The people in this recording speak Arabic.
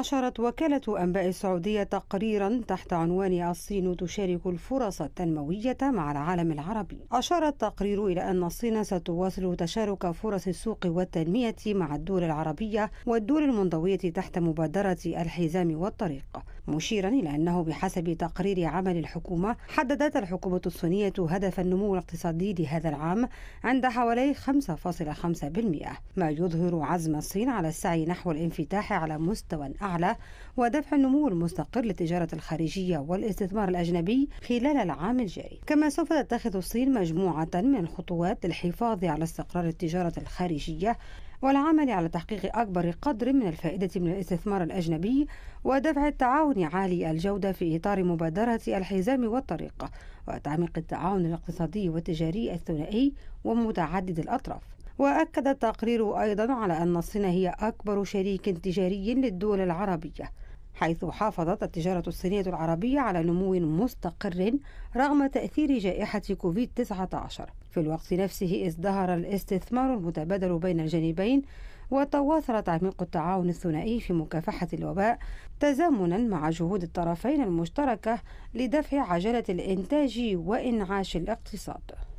أشارت وكالة أنباء السعودية تقريرا تحت عنوان الصين تشارك الفرص التنموية مع العالم العربي أشار التقرير إلى أن الصين ستواصل تشارك فرص السوق والتنمية مع الدول العربية والدول المنضوية تحت مبادرة الحزام والطريق مشيرا إلى أنه بحسب تقرير عمل الحكومة حددت الحكومة الصينية هدف النمو الاقتصادي لهذا العام عند حوالي 5.5% ما يظهر عزم الصين على السعي نحو الانفتاح على مستوى أعلى أعلى ودفع النمو المستقر للتجارة الخارجية والاستثمار الأجنبي خلال العام الجاري كما سوف تتخذ الصين مجموعة من الخطوات للحفاظ على استقرار التجارة الخارجية والعمل على تحقيق أكبر قدر من الفائدة من الاستثمار الأجنبي ودفع التعاون عالي الجودة في إطار مبادرة الحزام والطريق وتعميق التعاون الاقتصادي والتجاري الثنائي ومتعدد الأطراف وأكد التقرير أيضا على أن الصين هي أكبر شريك تجاري للدول العربية حيث حافظت التجارة الصينية العربية على نمو مستقر رغم تأثير جائحة كوفيد 19 في الوقت نفسه ازدهر الاستثمار المتبادل بين الجانبين وتواصل تعميق التعاون الثنائي في مكافحة الوباء تزامنا مع جهود الطرفين المشتركة لدفع عجلة الإنتاج وإنعاش الاقتصاد